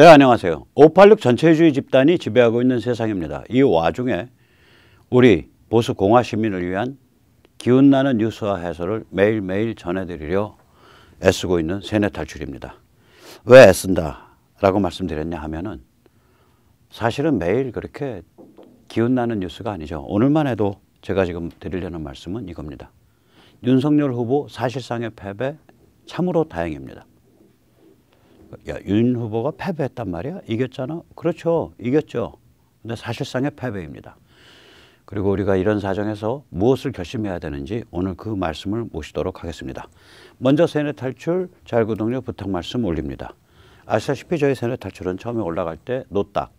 네, 안녕하세요. 586 전체주의 집단이 지배하고 있는 세상입니다. 이 와중에 우리 보수 공화 시민을 위한 기운나는 뉴스와 해설을 매일매일 전해드리려 애쓰고 있는 세뇌 탈출입니다. 왜 애쓴다? 라고 말씀드렸냐 하면은 사실은 매일 그렇게 기운나는 뉴스가 아니죠. 오늘만 해도 제가 지금 드리려는 말씀은 이겁니다. 윤석열 후보 사실상의 패배 참으로 다행입니다. 야, 윤 후보가 패배했단 말이야? 이겼잖아? 그렇죠. 이겼죠. 근데 사실상의 패배입니다. 그리고 우리가 이런 사정에서 무엇을 결심해야 되는지 오늘 그 말씀을 모시도록 하겠습니다. 먼저 세뇌 탈출, 잘구독료 부탁 말씀 올립니다. 아시다시피 저희 세뇌 탈출은 처음에 올라갈 때 노딱,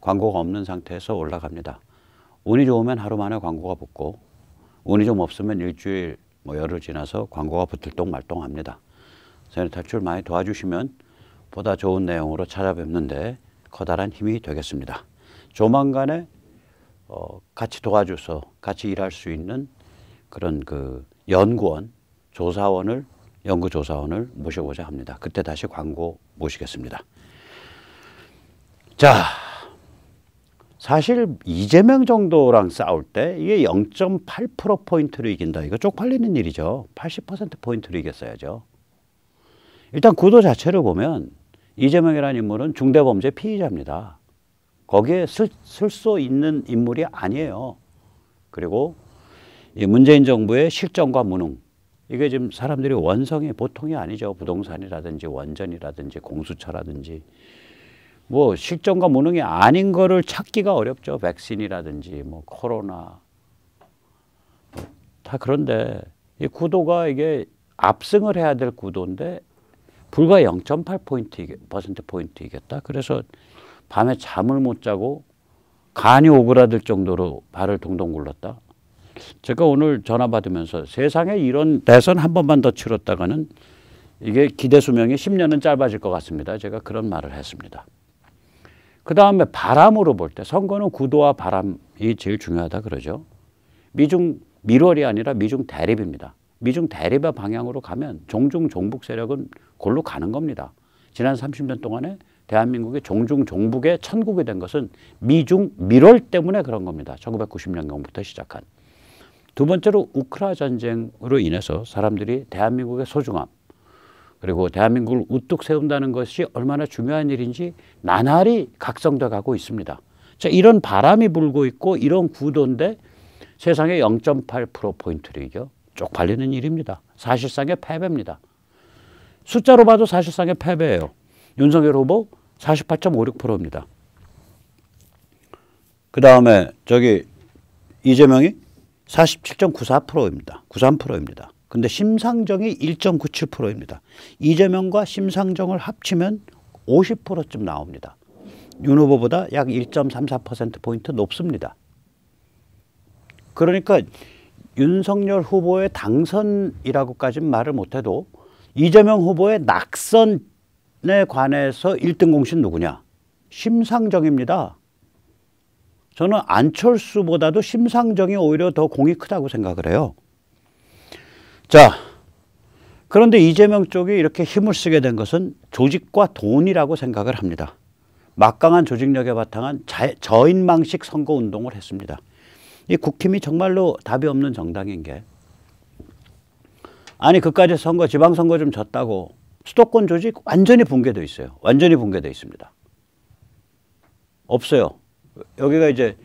광고가 없는 상태에서 올라갑니다. 운이 좋으면 하루 만에 광고가 붙고 운이 좀 없으면 일주일, 뭐 열흘 지나서 광고가 붙을 똥 말똥합니다. 세뇌 탈출 많이 도와주시면 보다 좋은 내용으로 찾아뵙는데 커다란 힘이 되겠습니다. 조만간에 어, 같이 도와줘서 같이 일할 수 있는 그런 그 연구원, 조사원을 연구조사원을 모셔보자 합니다. 그때 다시 광고 모시겠습니다. 자, 사실 이재명 정도랑 싸울 때 이게 0.8% 포인트로 이긴다. 이거 쪽팔리는 일이죠. 80% 포인트로 이겼어야죠. 일단 구도 자체를 보면 이재명이라는 인물은 중대범죄 피의자입니다. 거기에 쓸 수 있는 인물이 아니에요. 그리고 이 문재인 정부의 실정과 무능 이게 지금 사람들이 원성이 보통이 아니죠. 부동산이라든지 원전이라든지 공수처라든지 뭐 실정과 무능이 아닌 거를 찾기가 어렵죠. 백신이라든지 뭐 코로나 다 그런데 이 구도가 이게 압승을 해야 될 구도인데 불과 0.8포인트 퍼센트 포인트 이겼다. 그래서 밤에 잠을 못 자고 간이 오그라들 정도로 발을 동동 굴렀다. 제가 오늘 전화 받으면서 세상에 이런 대선 한 번만 더 치렀다가는 이게 기대 수명이 10년은 짧아질 것 같습니다. 제가 그런 말을 했습니다. 그 다음에 바람으로 볼 때 선거는 구도와 바람이 제일 중요하다 그러죠. 미중 미월이 아니라 미중 대립입니다. 미중 대립의 방향으로 가면 종중 종북 세력은 골로 가는 겁니다. 지난 30년 동안에 대한민국이 종중 종북의 천국이 된 것은 미중 밀월 때문에 그런 겁니다. 1990년경부터 시작한. 두 번째로 우크라 전쟁으로 인해서 사람들이 대한민국의 소중함 그리고 대한민국을 우뚝 세운다는 것이 얼마나 중요한 일인지 나날이 각성돼 가고 있습니다. 자, 이런 바람이 불고 있고 이런 구도인데 세상에 0.8% 포인트를 이겨 쪽팔리는 일입니다. 사실상의 패배입니다. 숫자로 봐도 사실상의 패배예요. 윤석열 후보 48.56%입니다. 그 다음에 저기 이재명이 47.94%입니다. 93%입니다. 근데 심상정이 1.97%입니다. 이재명과 심상정을 합치면 50%쯤 나옵니다. 윤 후보보다 약 1.34%포인트 높습니다. 그러니까 윤석열 후보의 당선이라고까지는 말을 못해도 이재명 후보의 낙선에 관해서 1등 공신 누구냐? 심상정입니다. 저는 안철수보다도 심상정이 오히려 더 공이 크다고 생각을 해요. 자, 그런데 이재명 쪽이 이렇게 힘을 쓰게 된 것은 조직과 돈이라고 생각을 합니다. 막강한 조직력에 바탕한 자, 저인망식 선거운동을 했습니다. 이 국힘이 정말로 답이 없는 정당인 게 아니 그까지 선거 지방선거 좀 졌다고 수도권 조직 완전히 붕괴돼 있어요. 완전히 붕괴돼 있습니다. 없어요. 여기가 이제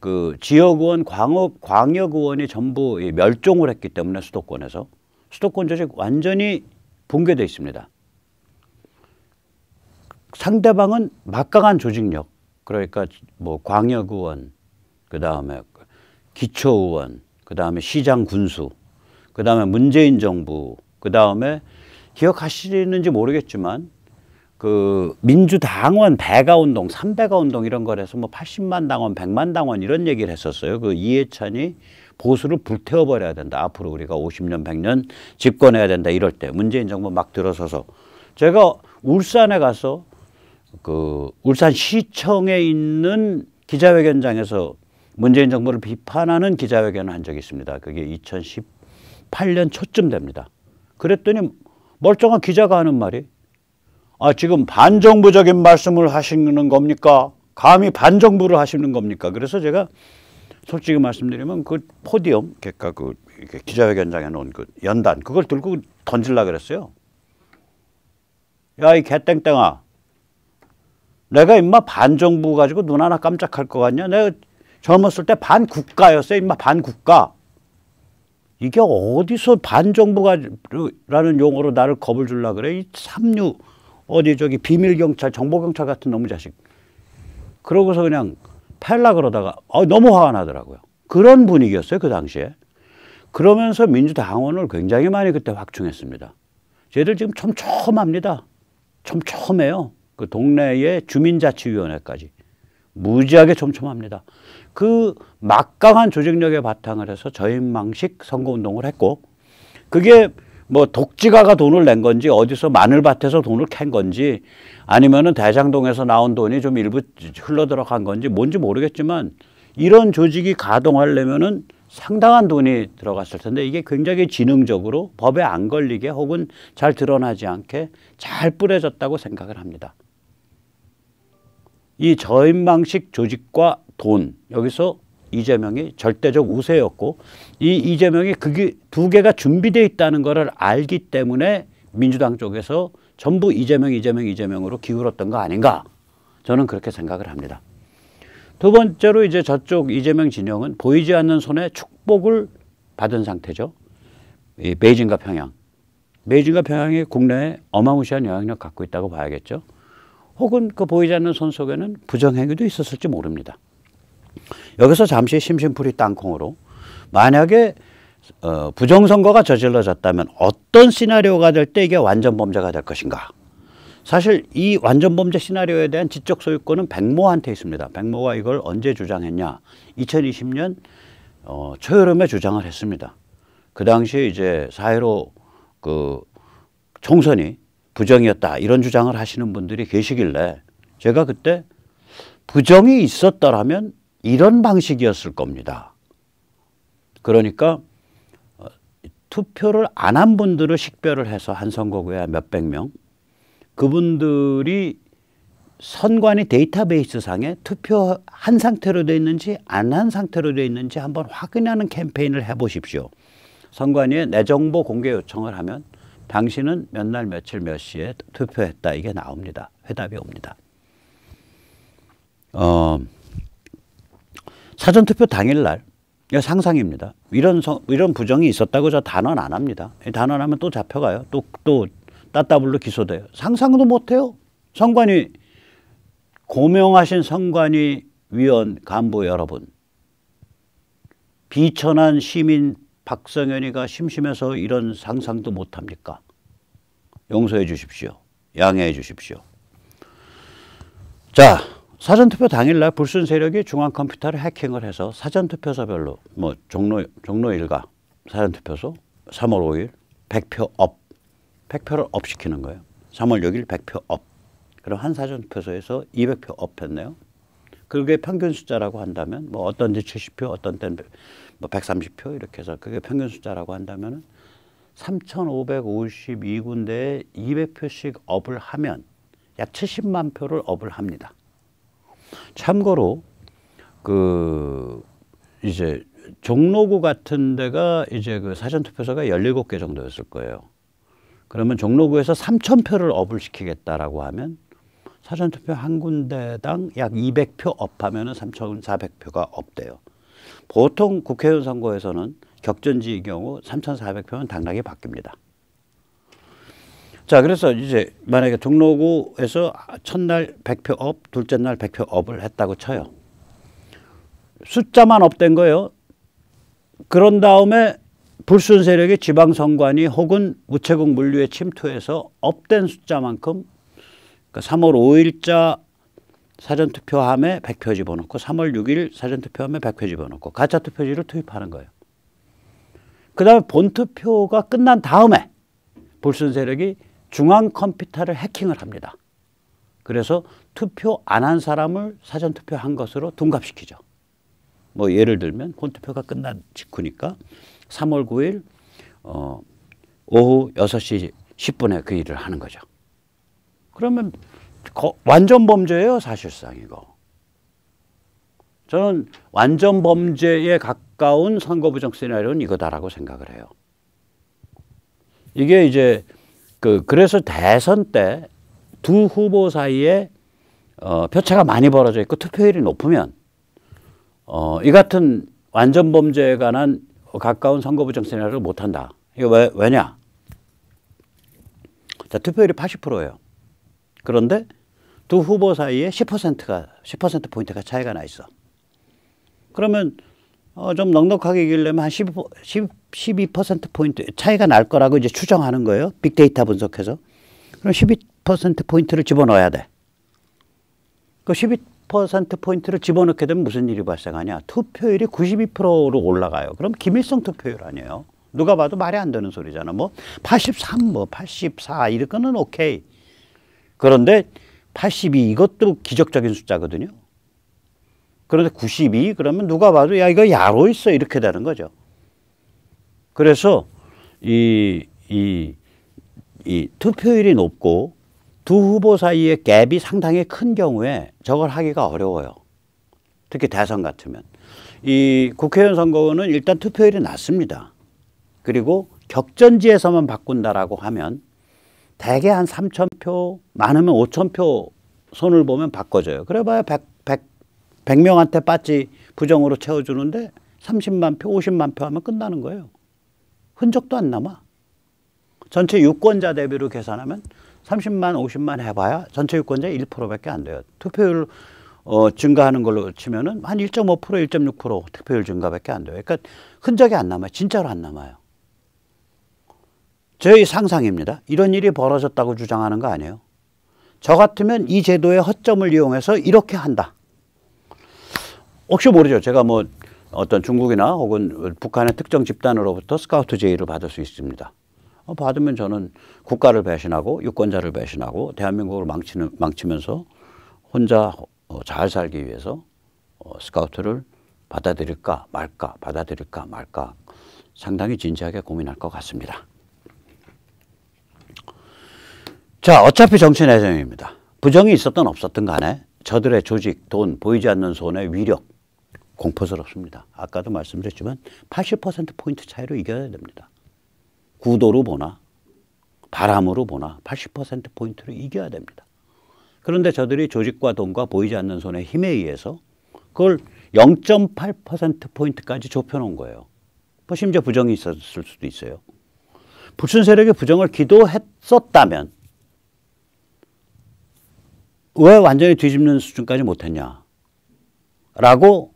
그 지역의원, 광업, 광역의원이 전부 멸종을 했기 때문에 수도권에서 수도권 조직 완전히 붕괴돼 있습니다. 상대방은 막강한 조직력, 그러니까 뭐 광역의원, 그 다음에 기초의원, 그 다음에 시장 군수, 그 다음에 문재인 정부, 그 다음에 기억하시는지 모르겠지만 그 민주당원 배가 운동, 삼배가 운동 이런 걸 해서 뭐 80만 당원, 100만 당원 이런 얘기를 했었어요. 그 이해찬이 보수를 불태워 버려야 된다. 앞으로 우리가 50년, 100년 집권해야 된다. 이럴 때 문재인 정부 막 들어서서 제가 울산에 가서 그 울산 시청에 있는 기자회견장에서 문재인 정부를 비판하는 기자회견을 한 적이 있습니다. 그게 2018년 초쯤 됩니다. 그랬더니 멀쩡한 기자가 하는 말이 아, 지금 반정부적인 말씀을 하시는 겁니까? 감히 반정부를 하시는 겁니까? 그래서 제가 솔직히 말씀드리면 그 포디엄, 그러니까 그 기자회견장에 놓은 그 연단, 그걸 들고 던질라 그랬어요. 야, 이 개땡땡아. 내가 임마 반정부 가지고 눈 하나 깜짝할 것 같냐? 내가 젊었을 때 반국가였어요. 인마 반국가. 이게 어디서 반정부가라는 용어로 나를 겁을 줄라 그래. 이 삼류 어디 저기 비밀경찰, 정보경찰 같은 놈의 자식. 그러고서 그냥 팔라 그러다가 어, 너무 화가 나더라고요. 그런 분위기였어요. 그 당시에. 그러면서 민주당원을 굉장히 많이 그때 확충했습니다. 쟤들 지금 촘촘합니다. 촘촘해요. 그 동네의 주민자치위원회까지. 무지하게 촘촘합니다. 그 막강한 조직력의 바탕을 해서 저임망식 선거운동을 했고 그게 뭐 독지가가 돈을 낸 건지 어디서 마늘밭에서 돈을 캔 건지 아니면은 대장동에서 나온 돈이 좀 일부 흘러 들어간 건지 뭔지 모르겠지만 이런 조직이 가동하려면은 상당한 돈이 들어갔을 텐데 이게 굉장히 지능적으로 법에 안 걸리게 혹은 잘 드러나지 않게 잘 뿌려졌다고 생각을 합니다. 이저임방식 조직과 돈 여기서 이재명이 절대적 우세였고 이 이재명이 그게 두 개가 준비되어 있다는 것을 알기 때문에 민주당 쪽에서 전부 이재명 이재명 이재명으로 기울었던 거 아닌가 저는 그렇게 생각을 합니다. 두 번째로 이제 저쪽 이재명 진영은 보이지 않는 손에 축복을 받은 상태죠. 이 베이징과 평양. 베이징과 평양이 국내에 어마무시한 영향력 갖고 있다고 봐야겠죠. 혹은 그 보이지 않는 손 속에는 부정행위도 있었을지 모릅니다. 여기서 잠시 심심풀이 땅콩으로 만약에 어, 부정선거가 저질러졌다면 어떤 시나리오가 될 때 이게 완전범죄가 될 것인가? 사실 이 완전범죄 시나리오에 대한 지적 소유권은 백모한테 있습니다. 백모가 이걸 언제 주장했냐? 2020년 어, 초여름에 주장을 했습니다. 그 당시에 이제 사회로 그 총선이 부정이었다 이런 주장을 하시는 분들이 계시길래 제가 그때 부정이 있었다라면 이런 방식이었을 겁니다. 그러니까 어, 투표를 안 한 분들을 식별을 해서 한 선거구에 몇 백 명 그분들이 선관위 데이터베이스 상에 투표한 상태로 되어 있는지 안 한 상태로 되어 있는지 한번 확인하는 캠페인을 해보십시오. 선관위에 내 정보 공개 요청을 하면 당신은 몇날 며칠 몇 시에 투표했다 이게 나옵니다. 회답이 옵니다. 어, 사전 투표 당일날 이 상상입니다. 이런 이런 부정이 있었다고 저 단언 안 합니다. 단언하면 또 잡혀가요. 또또 따따블로 기소돼요. 상상도 못해요. 성관이 고명하신 성관이 위원 간부 여러분 비천한 시민 박성현이가 심심해서 이런 상상도 못합니까? 용서해 주십시오. 양해해 주십시오. 자, 사전투표 당일날 불순 세력이 중앙 컴퓨터를 해킹을 해서 사전투표소별로 뭐 종로, 종로 일가 사전투표소 3월 5일 100표 업 100표를 업 시키는 거예요. 3월 6일 100표 업 그럼 한 사전투표소에서 200표 업 했네요. 그게 평균 숫자라고 한다면 뭐 어떤 데 70표 어떤 때는 뭐 130표 이렇게 해서 그게 평균 숫자라고 한다면 3,552군데에 200표씩 업을 하면 약 70만 표를 업을 합니다. 참고로 그 이제 종로구 같은 데가 이제 그 사전투표소가 17개 정도였을 거예요. 그러면 종로구에서 3,000표를 업을 시키겠다라고 하면 사전투표 한 군데당 약 200표 업하면 3,400표가 업돼요. 보통 국회의원 선거에서는 격전지의 경우 3,400표는 당락이 바뀝니다. 자, 그래서 이제 만약에 종로구에서 첫날 100표 업, 둘째 날 100표 업을 했다고 쳐요. 숫자만 업된 거예요. 그런 다음에 불순 세력의 지방선관위 혹은 우체국 물류에 침투해서 업된 숫자만큼 그러니까 3월 5일자 사전투표함에 100표 집어넣고 3월 6일 사전투표함에 100표 집어넣고 가짜투표지를 투입하는 거예요. 그 다음에 본투표가 끝난 다음에 불순 세력이 중앙 컴퓨터를 해킹을 합니다. 그래서 투표 안 한 사람을 사전투표 한 것으로 둔갑시키죠. 뭐 예를 들면 본투표가 끝난 직후니까 3월 9일 어, 오후 6시 10분에 그 일을 하는 거죠. 그러면 거, 완전 범죄예요, 사실상 이거. 저는 완전 범죄에 가까운 선거부정 시나리오는 이거다라고 생각을 해요. 이게 이제 그 그래서 대선 때 두 후보 사이에 어, 표차가 많이 벌어져 있고 투표율이 높으면 어, 이 같은 완전 범죄에 관한 가까운 선거부정 시나리오를 못 한다. 이거 왜, 왜냐? 자, 투표율이 80%예요. 그런데 두 후보 사이에 10%가 10% 포인트가 차이가 나 있어. 그러면 어, 좀 넉넉하게 이기려면 한 15, 10, 12% 포인트 차이가 날 거라고 이제 추정하는 거예요. 빅데이터 분석해서. 그럼 12% 포인트를 집어넣어야 돼. 그12% 포인트를 집어넣게 되면 무슨 일이 발생하냐? 투표율이 92%로 올라가요. 그럼 김일성 투표율 아니에요. 누가 봐도 말이 안 되는 소리잖아. 뭐 83, 뭐84 이런 거는 오케이. 그런데 82 이것도 기적적인 숫자거든요. 그런데 92 그러면 누가 봐도 야 이거 야로 있어 이렇게 되는 거죠. 그래서 이 이 이 투표율이 높고 두 후보 사이의 갭이 상당히 큰 경우에 저걸 하기가 어려워요. 특히 대선 같으면 이 국회의원 선거는 일단 투표율이 낮습니다. 그리고 격전지에서만 바꾼다라고 하면 대개 한3천표 많으면 5천표 손을 보면 바꿔줘요. 그래봐야 100, 100, 100명한테 빠지 부정으로 채워주는데 30만 표, 50만 표 하면 끝나는 거예요. 흔적도 안 남아. 전체 유권자 대비로 계산하면 30만, 50만 해봐야 전체 유권자 1%밖에 안 돼요. 투표율 어, 증가하는 걸로 치면한 1.5%, 1.6% 득표율 증가밖에 안 돼요. 그러니까 흔적이 안 남아요. 진짜로 안 남아요. 저의 상상입니다. 이런 일이 벌어졌다고 주장하는 거 아니에요. 저 같으면 이 제도의 허점을 이용해서 이렇게 한다. 혹시 모르죠. 제가 뭐 어떤 중국이나 혹은 북한의 특정 집단으로부터 스카우트 제의를 받을 수 있습니다. 어, 받으면 저는 국가를 배신하고 유권자를 배신하고 대한민국을 망치는, 망치면서 혼자 어, 잘 살기 위해서 어, 스카우트를 받아들일까 말까 받아들일까 말까 상당히 진지하게 고민할 것 같습니다. 자, 어차피 정치 내정입니다. 부정이 있었든 없었던 간에 저들의 조직, 돈, 보이지 않는 손의 위력, 공포스럽습니다. 아까도 말씀드렸지만 80%포인트 차이로 이겨야 됩니다. 구도로 보나, 바람으로 보나 80%포인트로 이겨야 됩니다. 그런데 저들이 조직과 돈과 보이지 않는 손의 힘에 의해서 그걸 0.8%포인트까지 좁혀놓은 거예요. 뭐 심지어 부정이 있었을 수도 있어요. 불순 세력의 부정을 기도했었다면 왜 완전히 뒤집는 수준까지 못했냐? 라고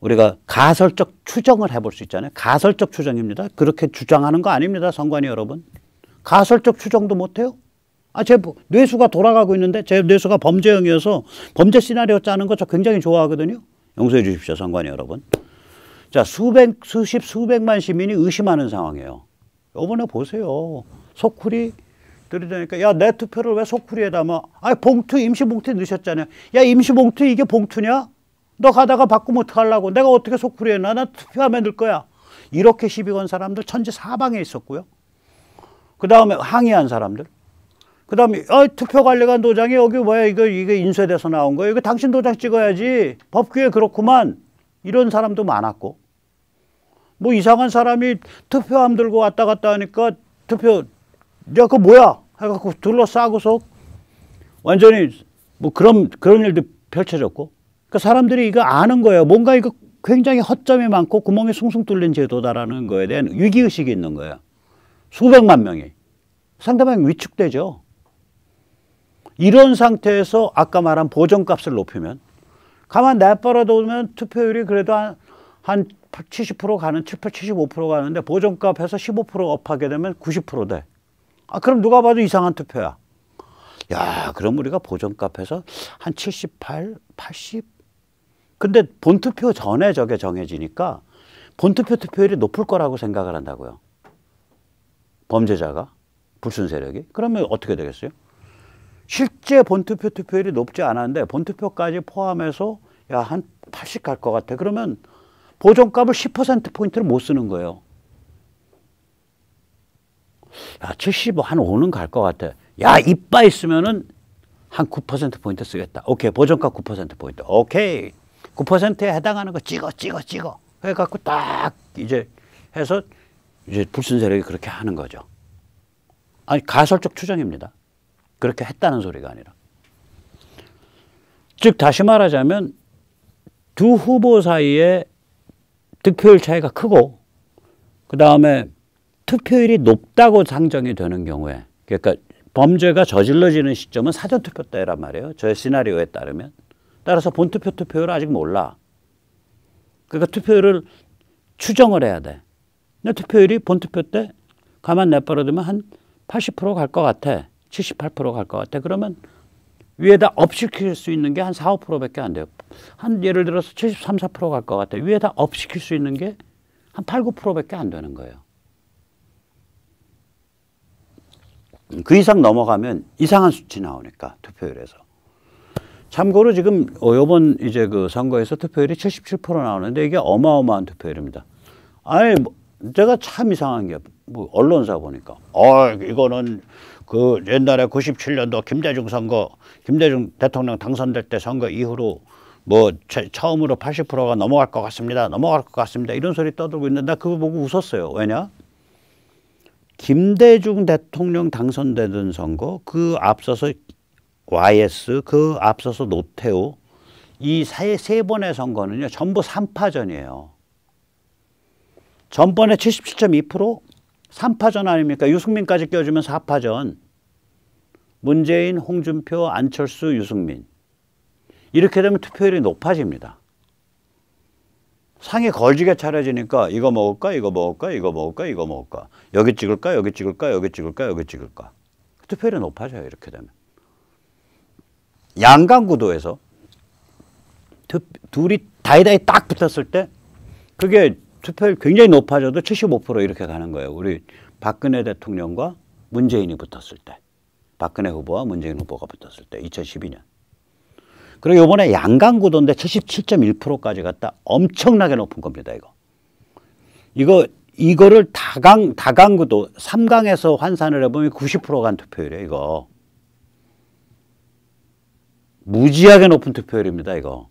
우리가 가설적 추정을 해볼 수 있잖아요. 가설적 추정입니다. 그렇게 주장하는 거 아닙니다, 선관위 여러분. 가설적 추정도 못해요. 아, 제 뇌수가 돌아가고 있는데 제 뇌수가 범죄형이어서 범죄 시나리오 짜는 거 저 굉장히 좋아하거든요. 용서해 주십시오, 선관위 여러분. 자, 수백, 수십, 수백만 시민이 의심하는 상황이에요. 요번에 보세요. 소쿠리 들이대니까 야 내 투표를 왜 소쿠리에 담아? 아 봉투 임시 봉투에 넣으셨잖아요. 야 임시 봉투 이게 봉투냐? 너 가다가 바꾸면 어떡하려고? 내가 어떻게 소쿠리에 나나 투표하면 될 거야. 이렇게 시비 건 사람들 천지 사방에 있었고요. 그 다음에 항의한 사람들. 그 다음에 어, 투표관리관 도장이 여기 뭐야 이거 이거 인쇄돼서 나온 거야. 이거 당신 도장 찍어야지. 법규에 그렇구만. 이런 사람도 많았고. 뭐 이상한 사람이 투표함 들고 왔다 갔다 하니까 투표 야, 그거 뭐야? 해갖고 둘러싸고서 완전히 뭐 그런, 그런 일도 펼쳐졌고. 그러니까 사람들이 이거 아는 거예요. 뭔가 이거 굉장히 허점이 많고 구멍이 숭숭 뚫린 제도다라는 거에 대한 위기의식이 있는 거예요. 수백만 명이. 상대방이 위축되죠. 이런 상태에서 아까 말한 보정값을 높이면 가만 내버려두면 투표율이 그래도 한, 한 70% 가는, 75% 가는데 보정값에서 15% 업하게 되면 90% 돼. 아, 그럼 누가 봐도 이상한 투표야. 야, 그럼 우리가 보존값에서 한 78, 80? 근데 본투표 전에 저게 정해지니까 본투표 투표율이 높을 거라고 생각을 한다고요. 범죄자가, 불순 세력이. 그러면 어떻게 되겠어요? 실제 본투표 투표율이 높지 않았는데 본투표까지 포함해서 야, 한 80 갈 것 같아. 그러면 보존값을 10%포인트를 못 쓰는 거예요. 야, 75한 5는 갈 것 같아. 야, 이빠 있으면은 한 9%포인트 쓰겠다. 오케이. 보정가 9%포인트. 오케이. 9%에 해당하는 거 찍어, 찍어, 찍어. 해갖고 딱 이제 해서 이제 불순 세력이 그렇게 하는 거죠. 아니, 가설적 추정입니다. 그렇게 했다는 소리가 아니라. 즉, 다시 말하자면 두 후보 사이에 득표율 차이가 크고, 그 다음에 투표율이 높다고 상정이 되는 경우에 그러니까 범죄가 저질러지는 시점은 사전투표 때란 말이에요. 저의 시나리오에 따르면. 따라서 본투표 투표율을 아직 몰라. 그러니까 투표율을 추정을 해야 돼. 내 투표율이 본투표 때 가만 내버려두면 한 80%갈 것 같아. 78%갈 것 같아. 그러면 위에다 업시킬 수 있는 게 한 4, 5%밖에 안 돼요. 한 예를 들어서 73, 4%갈 것 같아. 위에다 업시킬 수 있는 게 한 8, 9%밖에 안 되는 거예요. 그 이상 넘어가면 이상한 수치 나오니까 투표율에서. 참고로 지금 어, 요번 이제 그 선거에서 투표율이 77% 나오는데 이게 어마어마한 투표율입니다. 아니 뭐 제가 참 이상한 게 뭐 언론사 보니까 어 이거는 그 옛날에 97년도 김대중 선거 김대중 대통령 당선될 때 선거 이후로 뭐 처음으로 80%가 넘어갈 것 같습니다. 넘어갈 것 같습니다. 이런 소리 떠들고 있는데 나 그거 보고 웃었어요. 왜냐? 김대중 대통령 당선되던 선거 그 앞서서 YS 그 앞서서 노태우 이세 세 번의 선거는요 전부 3파전이에요. 전번에 77.2% 3파전 아닙니까? 유승민까지 껴주면 4파전. 문재인, 홍준표, 안철수, 유승민. 이렇게 되면 투표율이 높아집니다. 상이 걸지게 차려지니까 이거 먹을까 이거 먹을까 이거 먹을까 이거 먹을까 여기 찍을까 여기 찍을까 여기 찍을까 여기 찍을까 투표율이 높아져요 이렇게 되면 양강구도에서 두, 둘이 다이다이 딱 붙었을 때 그게 투표율 굉장히 높아져도 75% 이렇게 가는 거예요 우리 박근혜 대통령과 문재인이 붙었을 때 박근혜 후보와 문재인 후보가 붙었을 때 2012년 그리고 요번에 양강 구도인데 77.1%까지 갔다 엄청나게 높은 겁니다, 이거. 이거, 이거를 다강, 다강 구도, 3강에서 환산을 해보면 90%간 투표율이에요, 이거. 무지하게 높은 투표율입니다, 이거.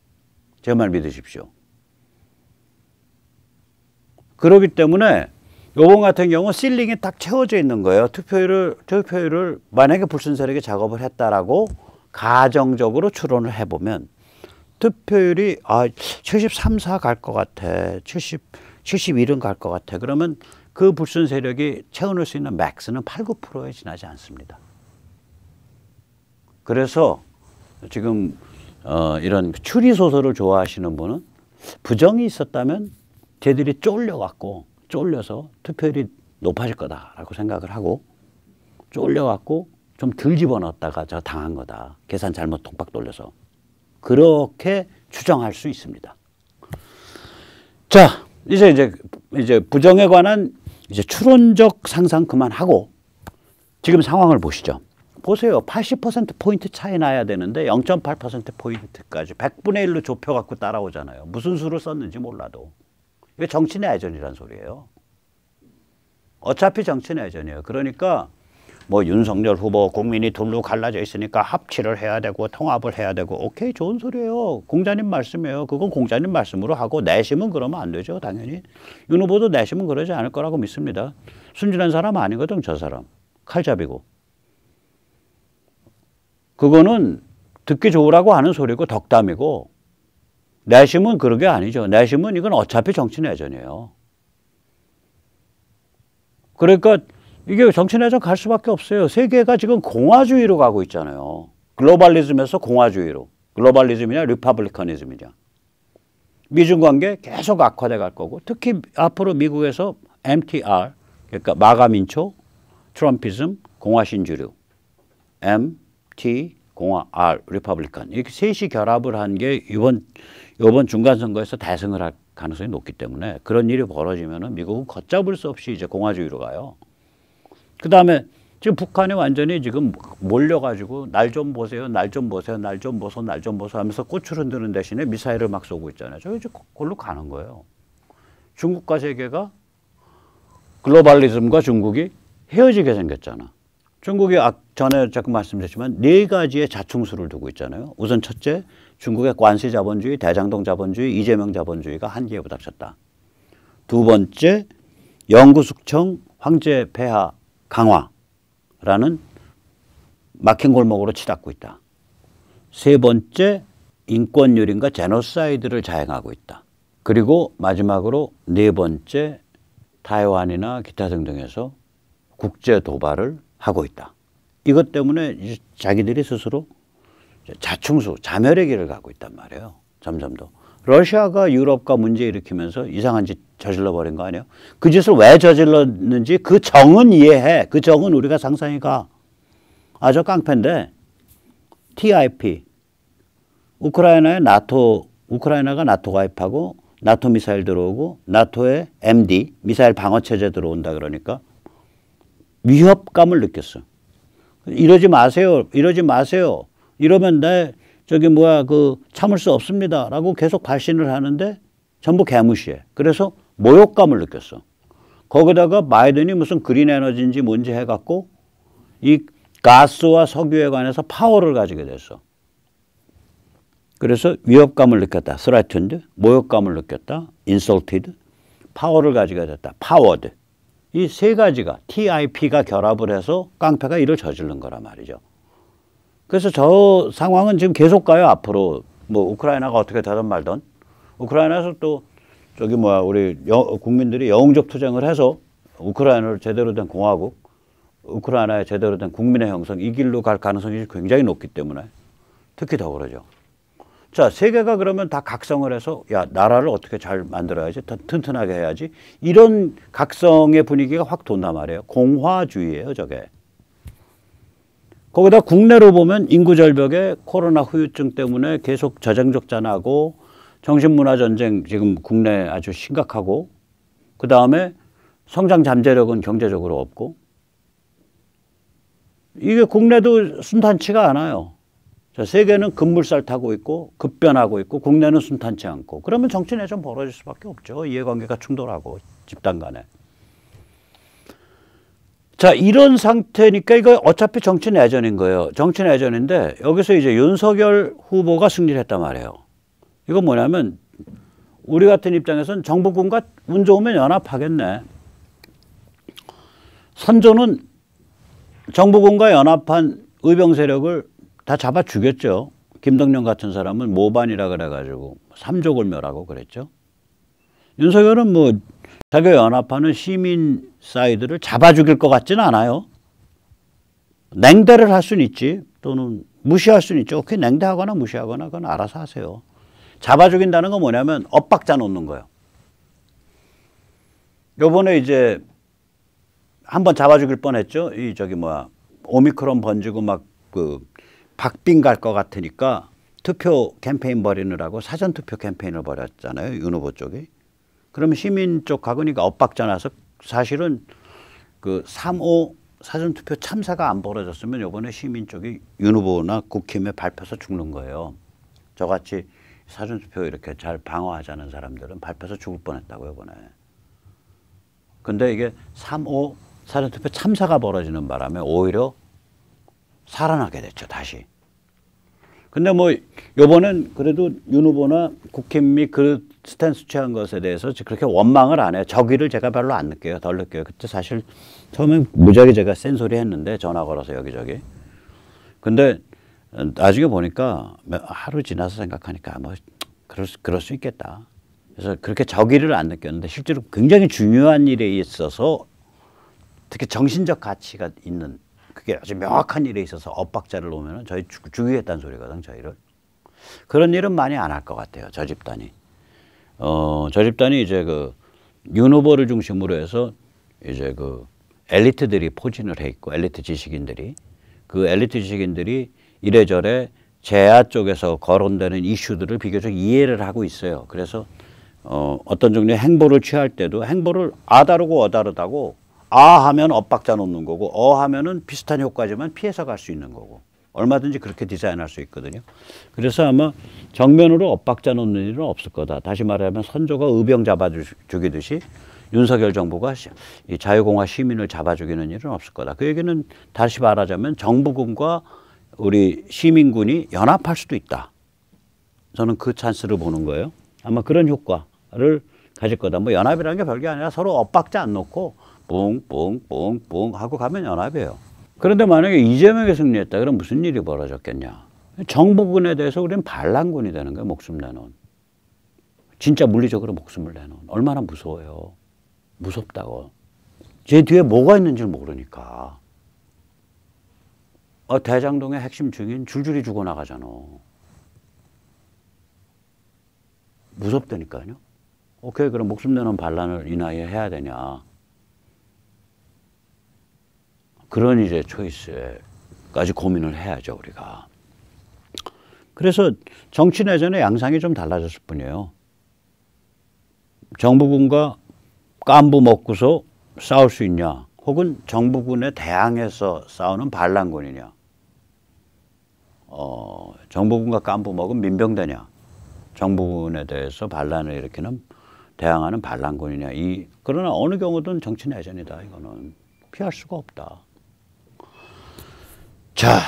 제 말 믿으십시오. 그러기 때문에 요번 같은 경우 실링이 딱 채워져 있는 거예요. 투표율을, 투표율을 만약에 불순 세력이 작업을 했다라고 가정적으로 추론을 해보면 투표율이 아, 73, 4갈 것 같아. 70, 71은 갈 것 같아. 그러면 그 불순 세력이 채워놓을 수 있는 맥스는 8, 9%에 지나지 않습니다. 그래서 지금 어, 이런 추리 소설을 좋아하시는 분은 부정이 있었다면 쟤들이 쫄려갖고 쫄려서 투표율이 높아질 거다라고 생각을 하고 쫄려갖고 좀덜 집어넣었다가 저 당한 거다. 계산 잘못 독박 돌려서. 그렇게 추정할 수 있습니다. 자, 이제 이제 이제 부정에 관한 이제 추론적 상상 그만하고 지금 상황을 보시죠. 보세요. 80% 포인트 차이 나야 되는데 0.8% 포인트까지 100분의 1로 좁혀 갖고 따라오잖아요. 무슨 수를 썼는지 몰라도. 이게 정치내 전이란 소리예요. 어차피 정치내 전이에요 그러니까 뭐 윤석열 후보 국민이 둘로 갈라져 있으니까 합치를 해야 되고 통합을 해야 되고 오케이 좋은 소리예요. 공자님 말씀이에요. 그건 공자님 말씀으로 하고 내심은 그러면 안 되죠. 당연히. 윤 후보도 내심은 그러지 않을 거라고 믿습니다. 순진한 사람 아니거든 저 사람. 칼잡이고. 그거는 듣기 좋으라고 하는 소리고 덕담이고 내심은 그런게 아니죠. 내심은 이건 어차피 정치 내전이에요. 그러니까 이게 정치내전 갈 수밖에 없어요. 세계가 지금 공화주의로 가고 있잖아요. 글로벌리즘에서 공화주의로. 글로벌리즘이냐 리퍼블리커니즘이냐. 미중 관계 계속 악화돼 갈 거고 특히 앞으로 미국에서 MTR 그러니까 마가민초 트럼피즘 공화신주류 MT 공화 R 리퍼블리칸 이렇게 셋이 결합을 한 게 이번 이번 중간 선거에서 대승을 할 가능성이 높기 때문에 그런 일이 벌어지면은 미국은 걷잡을 수 없이 이제 공화주의로 가요. 그 다음에 지금 북한이 완전히 지금 몰려가지고 날 좀 보세요, 날 좀 보세요, 날 좀 보소, 날 좀 보소 하면서 꽃을 흔드는 대신에 미사일을 막 쏘고 있잖아요. 저 이제 골로 가는 거예요. 중국과 세계가 글로벌리즘과 중국이 헤어지게 생겼잖아. 중국이 아, 전에 잠깐 말씀드렸지만 네 가지의 자충수를 두고 있잖아요. 우선 첫째, 중국의 관세 자본주의, 대장동 자본주의, 이재명 자본주의가 한계에 부닥쳤다. 두 번째, 영구숙청, 황제 폐하 강화라는 막힌 골목으로 치닫고 있다. 세 번째 인권유린과 제노사이드를 자행하고 있다. 그리고 마지막으로 네 번째 타이완이나 기타 등등에서 국제 도발을 하고 있다. 이것 때문에 자기들이 스스로 자충수, 자멸의 길을 가고 있단 말이에요. 점점 더. 러시아가 유럽과 문제 일으키면서 이상한 짓 저질러 버린 거 아니에요? 그 짓을 왜 저질렀는지 그 정은 이해해. 그 정은 우리가 상상이 가. 아주 깡패인데 TIP 우크라이나에 나토 우크라이나가 나토 가입하고 나토 미사일 들어오고 나토의 MD 미사일 방어 체제 들어온다 그러니까 위협감을 느꼈어. 이러지 마세요. 이러지 마세요. 이러면 내 저기 뭐야 그 참을 수 없습니다라고 계속 발신을 하는데 전부 개무시해. 그래서 모욕감을 느꼈어. 거기다가 바이든이 무슨 그린 에너지인지 뭔지 해갖고 이 가스와 석유에 관해서 파워를 가지게 됐어. 그래서 위협감을 느꼈다. 스라이튼드 모욕감을 느꼈다. 인솔티드 파워를 가지게 됐다. 파워드. 이 세 가지가 TIP가 결합을 해서 깡패가 일을 저지른 거란 말이죠. 그래서 저 상황은 지금 계속 가요 앞으로 뭐 우크라이나가 어떻게 되든 말든 우크라이나에서 또 저기 뭐야 우리 여, 국민들이 영웅적 투쟁을 해서 우크라이나를 제대로 된 공화국 우크라이나의 제대로 된 국민의 형성 이 길로 갈 가능성이 굉장히 높기 때문에 특히 더 그러죠. 자 세계가 그러면 다 각성을 해서 야 나라를 어떻게 잘 만들어야지 더 튼튼하게 해야지 이런 각성의 분위기가 확 돈단 말이에요. 공화주의예요 저게. 거기다 국내로 보면 인구 절벽에 코로나 후유증 때문에 계속 자정적자 나고 정신문화 전쟁 지금 국내 아주 심각하고 그 다음에 성장 잠재력은 경제적으로 없고 이게 국내도 순탄치가 않아요. 자, 세계는 급물살 타고 있고 급변하고 있고 국내는 순탄치 않고 그러면 정치 내전 벌어질 수밖에 없죠. 이해관계가 충돌하고 집단 간에. 자, 이런 상태니까 이거 어차피 정치 내전인 거예요. 정치 내전인데 여기서 이제 윤석열 후보가 승리를 했단 말이에요. 이건 뭐냐면 우리 같은 입장에서는 정부군과 운 좋으면 연합하겠네. 선조는 정부군과 연합한 의병 세력을 다 잡아 죽였죠. 김덕령 같은 사람은 모반이라 그래가지고 삼족을 멸하고 그랬죠. 윤석열은 뭐 세계연합파는 시민 사이드를 잡아 죽일 것 같지는 않아요. 냉대를 할 수는 있지 또는 무시할 수는 있죠. 그게 냉대하거나 무시하거나 그건 알아서 하세요. 잡아 죽인다는 건 뭐냐면 엇박자 놓는 거예요. 요번에 이제 한번 잡아 죽일 뻔했죠. 이 저기 뭐야 오미크론 번지고 막 그 박빙 갈 것 같으니까 투표 캠페인 벌이느라고 사전 투표 캠페인을 벌였잖아요. 윤 후보 쪽이. 그러면 시민 쪽가거니가 엇박자 나서 사실은 그 3호 사전투표 참사가 안 벌어졌으면 이번에 시민 쪽이 윤 후보나 국힘에 밟혀서 죽는 거예요. 저같이 사전투표 이렇게 잘 방어하자는 사람들은 밟혀서 죽을 뻔했다고 이번에. 근데 이게 3호 사전투표 참사가 벌어지는 바람에 오히려 살아나게 됐죠 다시. 근데 뭐 요번엔 그래도 윤 후보나 국힘이 그 스탠스 취한 것에 대해서 그렇게 원망을 안 해요. 저기를 제가 별로 안 느껴요. 덜 느껴요. 그때 사실 처음엔 무작위 제가 센 소리 했는데 전화 걸어서 여기저기. 근데 나중에 보니까 하루 지나서 생각하니까 뭐 그럴 수, 그럴 수 있겠다. 그래서 그렇게 저기를 안 느꼈는데 실제로 굉장히 중요한 일에 있어서 특히 정신적 가치가 있는 그게 아주 명확한 일에 있어서 엇박자를 놓으면 저희 죽, 이겠다는 소리거든, 저희를. 그런 일은 많이 안 할 것 같아요, 저 집단이. 어, 저 집단이 이제 그유노보를 중심으로 해서 이제 그 엘리트들이 포진을 해 있고 엘리트 지식인들이 그 엘리트 지식인들이 이래저래 재야 쪽에서 거론되는 이슈들을 비교적 이해를 하고 있어요. 그래서 어, 어떤 종류의 행보를 취할 때도 행보를 아다르고 어다르다고 아 하면 엇박자 놓는 거고 어 하면은 비슷한 효과지만 피해서 갈 수 있는 거고 얼마든지 그렇게 디자인할 수 있거든요. 그래서 아마 정면으로 엇박자 놓는 일은 없을 거다. 다시 말하면 선조가 의병 잡아주기듯이 윤석열 정부가 이 자유공화 시민을 잡아주기는 일은 없을 거다. 그 얘기는 다시 말하자면 정부군과 우리 시민군이 연합할 수도 있다. 저는 그 찬스를 보는 거예요. 아마 그런 효과를 가질 거다. 뭐 연합이라는 게 별게 아니라 서로 엇박자 안 놓고 뽕뽕뽕뽕 하고 가면 연합이에요. 그런데 만약에 이재명이 승리했다 그럼 무슨 일이 벌어졌겠냐. 정부군에 대해서 우리는 반란군이 되는 거예요. 목숨 내놓은. 진짜 물리적으로 목숨을 내놓은. 얼마나 무서워요. 무섭다고. 제 뒤에 뭐가 있는지 모르니까. 어, 대장동의 핵심 증인 줄줄이 죽어나가잖아. 무섭다니까요. 오케이, 그럼 목숨 내놓은 반란을 이 나이에 해야 되냐. 그런 이제 초이스까지 고민을 해야죠 우리가. 그래서 정치 내전의 양상이 좀 달라졌을 뿐이에요. 정부군과 깐부 먹고서 싸울 수 있냐, 혹은 정부군에 대항해서 싸우는 반란군이냐, 어, 정부군과 깐부 먹은 민병대냐, 정부군에 대해서 반란을 일으키는 대항하는 반란군이냐, 이 그러나 어느 경우든 정치 내전이다 이거는 피할 수가 없다. 자,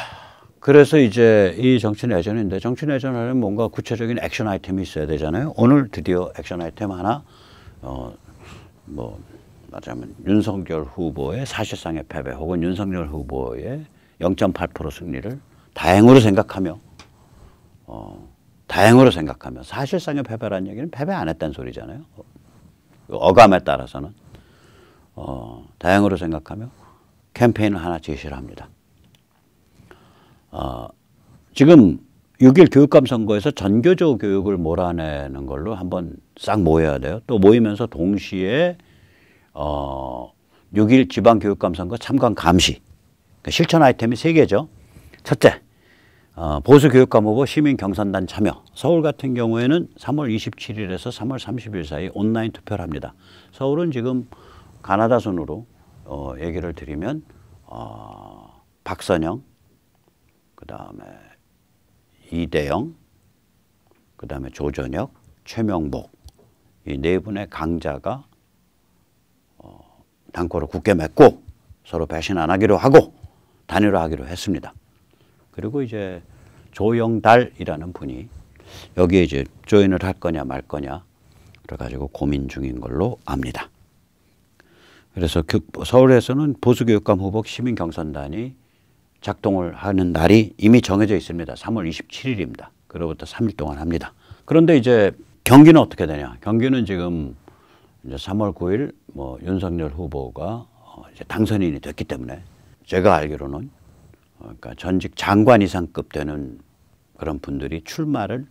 그래서 이제 이 정치 내전인데 정치 내전하면 뭔가 구체적인 액션 아이템이 있어야 되잖아요. 오늘 드디어 액션 아이템 하나 어뭐 말하자면 윤석열 후보의 사실상의 패배 혹은 윤석열 후보의 0.8% 승리를 다행으로 생각하며 어 다행으로 생각하며 사실상의 패배라는 얘기는 패배 안 했다는 소리잖아요. 어감에 따라서는 어 다행으로 생각하며 캠페인을 하나 제시를 합니다. 어, 지금 6일 교육감 선거에서 전교조 교육을 몰아내는 걸로 한번 싹 모여야 돼요. 또 모이면서 동시에 어, 6일 지방교육감 선거 참관 감시. 그러니까 실천 아이템이 세개죠 첫째, 어, 보수교육감 후보 시민경선단 참여. 서울 같은 경우에는 3월 27일에서 3월 30일 사이 온라인 투표를 합니다. 서울은 지금 가나다 순으로 어, 얘기를 드리면 어, 박선영, 그 다음에 이대영, 그 다음에 조전혁, 최명복 이 네 분의 강자가 어, 당코를 굳게 맺고 서로 배신 안 하기로 하고 단일화하기로 했습니다. 그리고 이제 조영달이라는 분이 여기에 이제 조인을 할 거냐 말 거냐 그래가지고 고민 중인 걸로 압니다. 그래서 그 서울에서는 보수교육감 후보 시민경선단이 작동을 하는 날이 이미 정해져 있습니다. 3월 27일입니다. 그로부터 3일 동안 합니다. 그런데 이제 경기는 어떻게 되냐? 경기는 지금 이제 3월 9일 뭐 윤석열 후보가 어, 이제 당선인이 됐기 때문에 제가 알기로는 어, 그러니까 전직 장관 이상급 되는 그런 분들이 출마를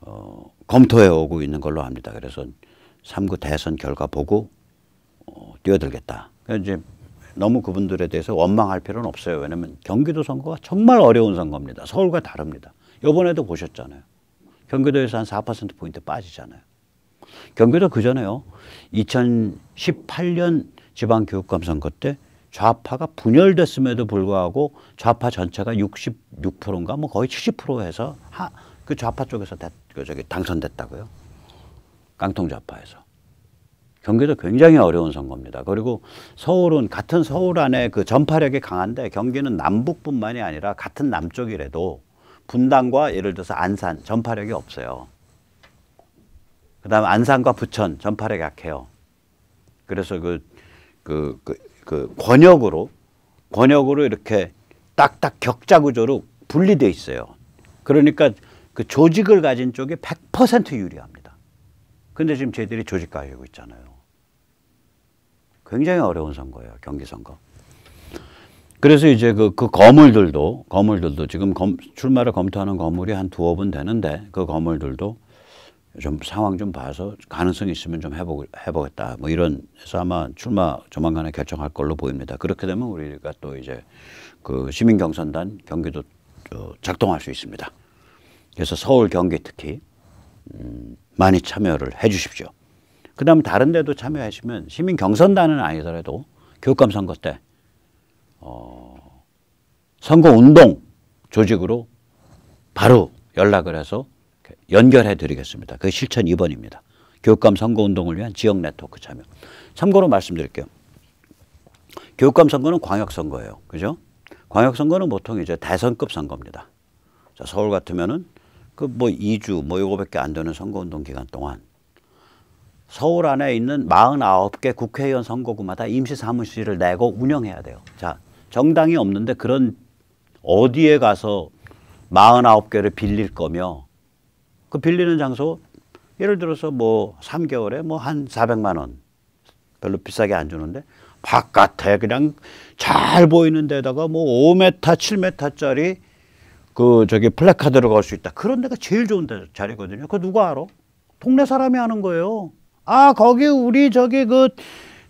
어, 검토해 오고 있는 걸로 압니다. 그래서 3구 대선 결과 보고 어, 뛰어들겠다. 그러니까 이제 너무 그분들에 대해서 원망할 필요는 없어요. 왜냐하면 경기도 선거가 정말 어려운 선거입니다. 서울과 다릅니다. 요번에도 보셨잖아요. 경기도에서 한 4%포인트 빠지잖아요. 경기도 그전에요. 2018년 지방교육감 선거 때 좌파가 분열됐음에도 불구하고 좌파 전체가 66%인가 뭐 거의 70% 해서 하, 그 좌파 쪽에서 대, 그 저기 당선됐다고요. 깡통 좌파에서. 경기도 굉장히 어려운 선거입니다. 그리고 서울은 같은 서울 안에 그 전파력이 강한데 경기는 남북뿐만이 아니라 같은 남쪽이라도 분당과 예를 들어서 안산 전파력이 없어요. 그다음 안산과 부천 전파력 약해요. 그래서 그, 그, 그, 그 권역으로, 권역으로 이렇게 딱딱 격자 구조로 분리돼 있어요. 그러니까 그 조직을 가진 쪽이 100% 유리합니다. 근데 지금 저희들이 조직 가지고 있잖아요. 굉장히 어려운 선거예요. 경기선거. 그래서 이제 그, 그 건물들도, 건물들도 지금 검, 출마를 검토하는 건물이 한 두어 분 되는데 그 건물들도 좀 상황 좀 봐서 가능성이 있으면 좀 해보, 해보겠다. 뭐 이런 해서 아마 출마 조만간에 결정할 걸로 보입니다. 그렇게 되면 우리가 또 이제 그 시민경선단 경기도 어, 작동할 수 있습니다. 그래서 서울 경기 특히 음, 많이 참여를 해 주십시오. 그 다음에 다른 데도 참여하시면 시민 경선단은 아니더라도 교육감 선거 때 어, 선거 운동 조직으로 바로 연락을 해서 연결해 드리겠습니다. 그 실천 2번입니다. 교육감 선거 운동을 위한 지역 네트워크 참여. 참고로 말씀드릴게요. 교육감 선거는 광역 선거예요. 그죠? 광역 선거는 보통 이제 대선급 선거입니다. 자, 서울 같으면은 그 뭐 2주 뭐 요거밖에 안 되는 선거 운동 기간 동안 서울 안에 있는 49개 국회의원 선거구마다 임시사무실을 내고 운영해야 돼요. 자, 정당이 없는데 그런 어디에 가서 49개를 빌릴 거며 그 빌리는 장소 예를 들어서 뭐 3개월에 뭐 한 400만 원 별로 비싸게 안 주는데 바깥에 그냥 잘 보이는 데다가 뭐 5m, 7m짜리 그 저기 플래카드로 갈 수 있다. 그런 데가 제일 좋은 자리거든요. 그거 누가 알아? 동네 사람이 하는 거예요. 아 거기 우리 저기 그그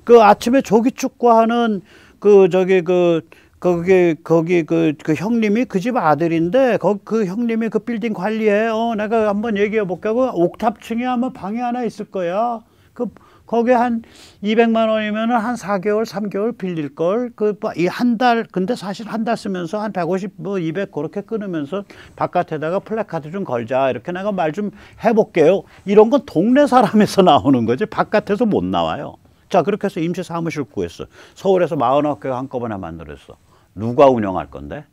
그 아침에 조기축구하는 그 저기 그 거기 거기 그, 그 형님이 그 집 아들인데 거, 그 형님이 그 빌딩 관리해 어 내가 한번 얘기해 볼게 하고 옥탑층에 아마 방이 하나 있을 거야 그 거기에 한 200만 원이면 한 4개월, 3개월 빌릴 걸. 그 이 한달 뭐 근데 사실 한 달 쓰면서 한 150, 뭐 200 그렇게 끊으면서 바깥에다가 플래카드 좀 걸자. 이렇게 내가 말 좀 해볼게요. 이런 건 동네 사람에서 나오는 거지 바깥에서 못 나와요. 자 그렇게 해서 임시 사무실 구했어. 서울에서 49개가 한꺼번에 만들었어. 누가 운영할 건데?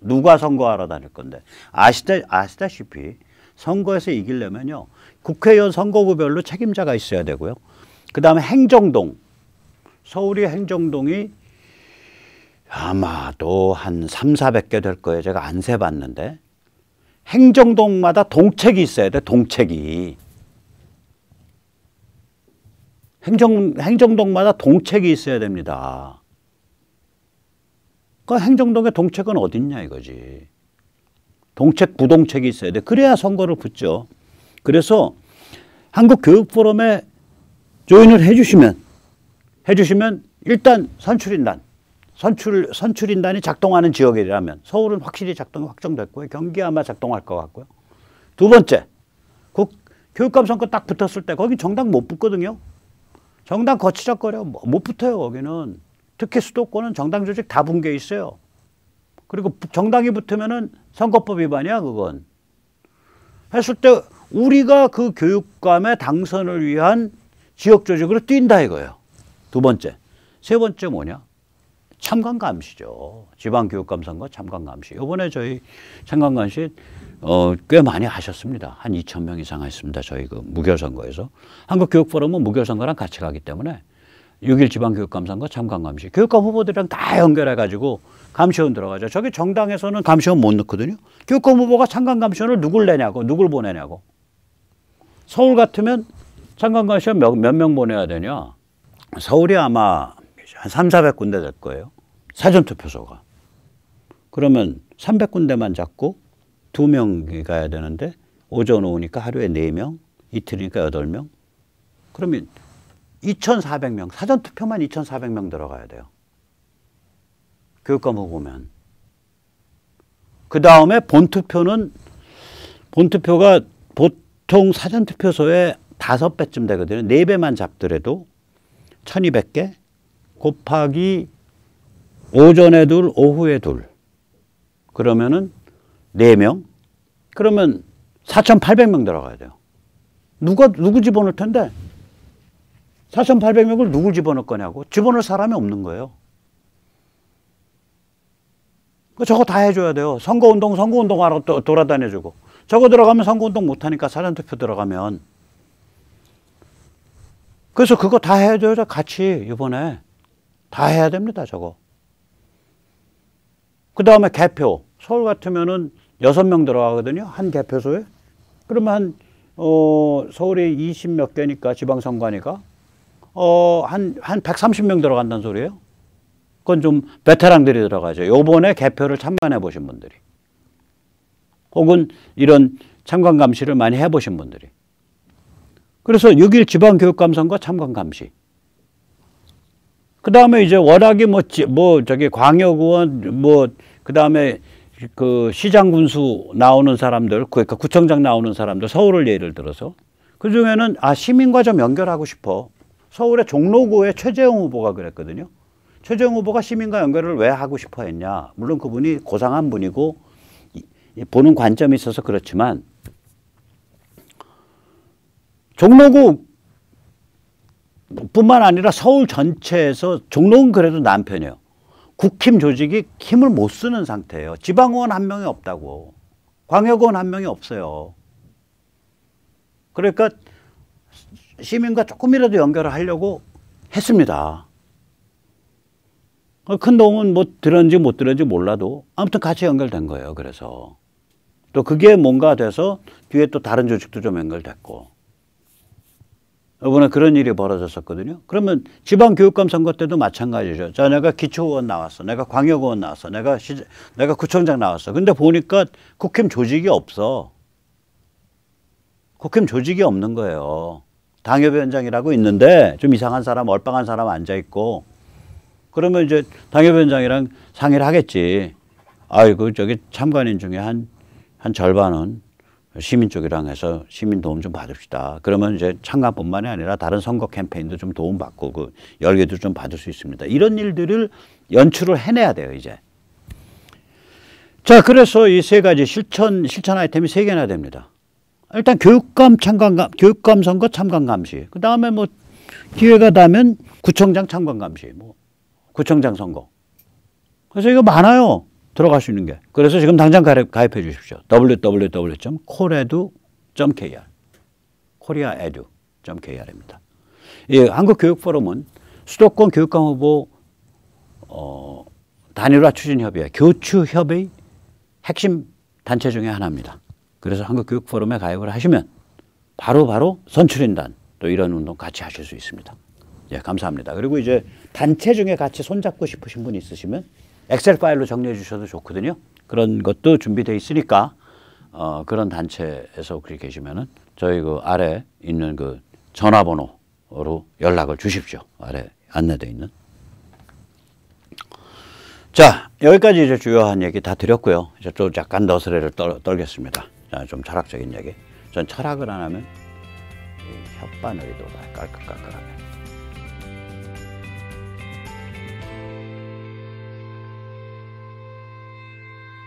누가 선거하러 다닐 건데? 아시다, 아시다시피 선거에서 이기려면요. 국회의원 선거구별로 책임자가 있어야 되고요. 그 다음에 행정동. 서울이 행정동이 아마도 한 3, 400개 될 거예요. 제가 안 세봤는데. 행정동마다 동책이 있어야 돼, 동책이. 행정, 행정동마다 동책이 있어야 됩니다. 그 행정동의 동책은 어딨냐 이거지. 동책, 부동책이 있어야 돼. 그래야 선거를 붙죠. 그래서 한국교육포럼에 조인을 해주시면 해주시면 일단 선출인단 선출 선출인단이 작동하는 지역이라면 서울은 확실히 작동이 확정됐고요 경기 아마 작동할 것 같고요 두 번째 국 교육감선거 딱 붙었을 때 거기 정당 못 붙거든요 정당 거치적거려 뭐, 못 붙어요 거기는 특히 수도권은 정당 조직 다 붕괴 있어요 그리고 정당이 붙으면은 선거법 위반이야 그건 했을 때 우리가 그 교육감의 당선을 위한 지역 조직으로 뛴다 이거예요. 두 번째. 세 번째 뭐냐? 참관 감시죠. 지방 교육감 선거 참관 감시. 요번에 저희 참관 감시 어, 꽤 많이 하셨습니다. 한 2천 명 이상 하 했습니다. 저희 그 무교 선거에서 한국 교육 포럼은 무교 선거랑 같이 가기 때문에 6일 지방 교육감 선거 참관 감시. 교육감 후보들이랑 다 연결해 가지고 감시원 들어가죠. 저기 정당에서는 감시원 못 넣거든요. 교육감 후보가 참관 감시원을 누굴 내냐고, 누굴 보내냐고. 서울 같으면 장관관 시험 몇명 몇 보내야 되냐? 서울이 아마 한 3, 400군데 될 거예요. 사전투표소가. 그러면 300군데만 잡고 두 명이 가야 되는데 오전 오니까 하루에 네명 이틀이니까 여명 그러면 2,400명, 사전투표만 2,400명 들어가야 돼요. 교육과목 보면. 그 다음에 본투표는 본투표가 보, 보통 사전투표소에 다섯 배쯤 되거든요. 네 배만 잡더라도 천이백 개 곱하기 오전에 둘, 오후에 둘. 그러면은 네명 그러면 사천팔백 명 들어가야 돼요. 누가, 누구 집어넣을 텐데? 사천팔백 명을 누구 집어넣을 거냐고? 집어넣을 사람이 없는 거예요. 그 저거 다 해줘야 돼요. 선거운동, 선거운동 하러 돌아다녀주고. 저거 들어가면 선거운동 못하니까 사전투표 들어가면. 그래서 그거 다 해줘야 같이 이번에 다 해야 됩니다 저거. 그 다음에 개표. 서울 같으면은 6명 들어가거든요. 한 개표소에. 그러면 한, 어, 서울이 20 몇 개니까 지방선관위가. 어, 한, 한 130명 들어간다는 소리예요 그건 좀 베테랑들이 들어가죠. 요번에 개표를 참관해 보신 분들이. 혹은 이런 참관 감시를 많이 해보신 분들이. 그래서 6일 지방교육감선과 참관 감시. 그 다음에 이제 워낙에 뭐, 뭐, 저기 광역의원, 뭐, 그 다음에 그 시장 군수 나오는 사람들, 그러니까 구청장 나오는 사람들, 서울을 예를 들어서. 그 중에는 아, 시민과 좀 연결하고 싶어. 서울의 종로구의 최재형 후보가 그랬거든요. 최재형 후보가 시민과 연결을 왜 하고 싶어 했냐. 물론 그분이 고상한 분이고 예, 보는 관점이 있어서 그렇지만 종로구 뿐만 아니라 서울 전체에서 종로는 그래도 남편이에요. 국힘 조직이 힘을 못 쓰는 상태예요. 지방의원 한 명이 없다고. 광역의원 한 명이 없어요. 그러니까 시민과 조금이라도 연결을 하려고 했습니다. 큰도은뭐 들었는지 못 들었는지 몰라도 아무튼 같이 연결된 거예요. 그래서. 또 그게 뭔가 돼서 뒤에 또 다른 조직도 좀 연결됐고 이번에 그런 일이 벌어졌었거든요. 그러면 지방교육감 선거 때도 마찬가지죠. 자, 내가 기초의원 나왔어. 내가 광역의원 나왔어. 내가 시, 내가 구청장 나왔어. 근데 보니까 국힘 조직이 없어. 국힘 조직이 없는 거예요. 당협위원장이라고 있는데 좀 이상한 사람, 얼빵한 사람 앉아있고 그러면 이제 당협위원장이랑 상의를 하겠지. 아이고, 저기 참관인 중에 한한 절반은 시민 쪽이랑 해서 시민 도움 좀 받읍시다. 그러면 이제 참가뿐만이 아니라 다른 선거 캠페인도 좀 도움 받고 그 열기도 좀 받을 수 있습니다. 이런 일들을 연출을 해내야 돼요, 이제. 자, 그래서 이 세 가지 실천, 실천 아이템이 세 개나 됩니다. 일단 교육감 참관, 감 교육감 선거 참관 감시. 그 다음에 뭐 기회가 나면 구청장 참관 감시. 뭐 구청장 선거. 그래서 이거 많아요. 들어갈 수 있는 게. 그래서 지금 당장 가입해 주십시오. www.coredu.kr koreaedu.kr입니다. 이 한국교육포럼은 수도권 교육감 후보 어, 단일화 추진협의회, 교추협의 핵심 단체 중의 하나입니다. 그래서 한국교육포럼에 가입을 하시면 바로바로 바로 선출인단 또 이런 운동 같이 하실 수 있습니다. 예, 감사합니다. 그리고 이제 단체 중에 같이 손잡고 싶으신 분 있으시면 엑셀 파일로 정리해 주셔도 좋거든요. 그런 것도 준비되어 있으니까 어, 그런 단체에서 그렇게 계시면은 저희 그 아래 있는 그 전화번호로 연락을 주십시오. 아래 안내되어 있는. 자, 여기까지 이제 주요한 얘기 다 드렸고요. 이제 또 약간 너스레를 떨, 떨겠습니다. 자, 좀 철학적인 얘기. 전 철학을 안 하면 혓바늘이 도 깔깔깔깔